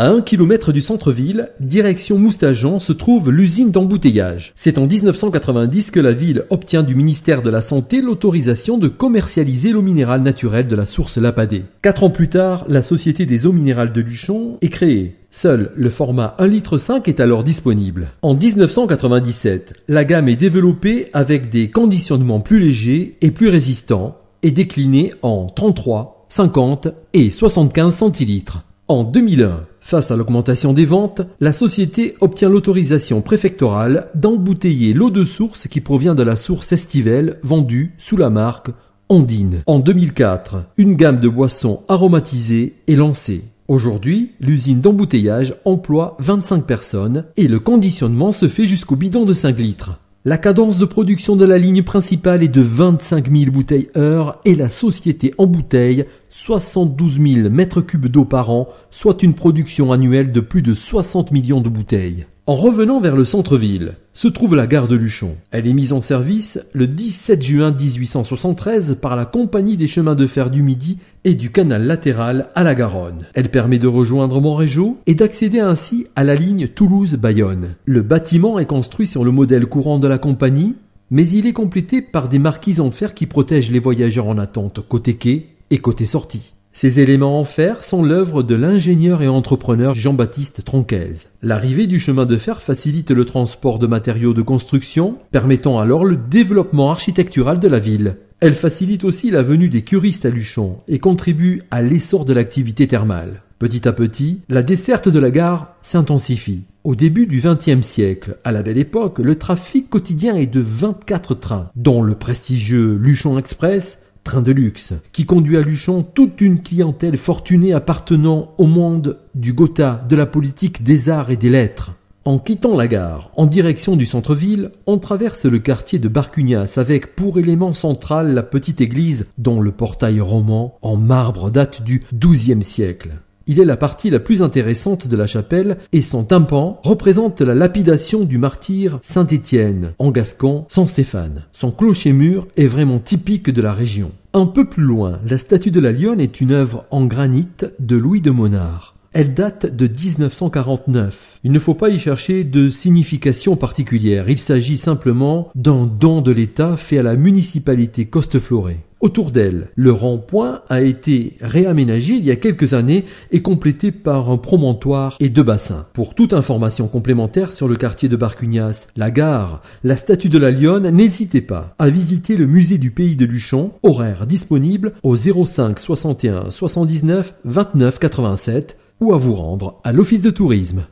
À 1 km du centre-ville, direction Moustajan, se trouve l'usine d'embouteillage. C'est en 1990 que la ville obtient du ministère de la Santé l'autorisation de commercialiser l'eau minérale naturelle de la source lapadée. Quatre ans plus tard, la Société des eaux minérales de Luchon est créée. Seul le format 1,5 litre est alors disponible. En 1997, la gamme est développée avec des conditionnements plus légers et plus résistants et déclinée en 33, 50 et 75 centilitres. En 2001, Face à l'augmentation des ventes, la société obtient l'autorisation préfectorale d'embouteiller l'eau de source qui provient de la source estivelle vendue sous la marque Ondine. En 2004, une gamme de boissons aromatisées est lancée. Aujourd'hui, l'usine d'embouteillage emploie 25 personnes et le conditionnement se fait jusqu'au bidon de 5 litres. La cadence de production de la ligne principale est de 25 000 bouteilles heure et la société en 72 000 mètres cubes d'eau par an, soit une production annuelle de plus de 60 millions de bouteilles. En revenant vers le centre-ville, se trouve la gare de Luchon. Elle est mise en service le 17 juin 1873 par la Compagnie des chemins de fer du Midi et du canal latéral à la Garonne. Elle permet de rejoindre Montrégeau et d'accéder ainsi à la ligne Toulouse-Bayonne. Le bâtiment est construit sur le modèle courant de la compagnie, mais il est complété par des marquises en fer qui protègent les voyageurs en attente côté quai et côté sortie. Ces éléments en fer sont l'œuvre de l'ingénieur et entrepreneur Jean-Baptiste Troncaise. L'arrivée du chemin de fer facilite le transport de matériaux de construction, permettant alors le développement architectural de la ville. Elle facilite aussi la venue des curistes à Luchon et contribue à l'essor de l'activité thermale. Petit à petit, la desserte de la gare s'intensifie. Au début du XXe siècle, à la belle époque, le trafic quotidien est de 24 trains, dont le prestigieux Luchon Express, train de luxe, qui conduit à Luchon toute une clientèle fortunée appartenant au monde du Gotha, de la politique, des arts et des lettres. En quittant la gare, en direction du centre-ville, on traverse le quartier de Barcugnas avec pour élément central la petite église dont le portail roman en marbre date du XIIe siècle. Il est la partie la plus intéressante de la chapelle et son tympan représente la lapidation du martyr Saint Étienne, en gascon Saint Stéphane. Son clocher-mur est vraiment typique de la région. Un peu plus loin, la statue de la Lionne est une œuvre en granit de Louis de Monard elle date de 1949. Il ne faut pas y chercher de signification particulière, il s'agit simplement d'un don de l'État fait à la municipalité coste Autour d'elle, le rond-point a été réaménagé il y a quelques années et complété par un promontoire et deux bassins. Pour toute information complémentaire sur le quartier de Barcugnas, la gare, la statue de la Lionne, n'hésitez pas à visiter le musée du pays de Luchon, horaire disponible au 05 61 79 29 87 ou à vous rendre à l'office de tourisme.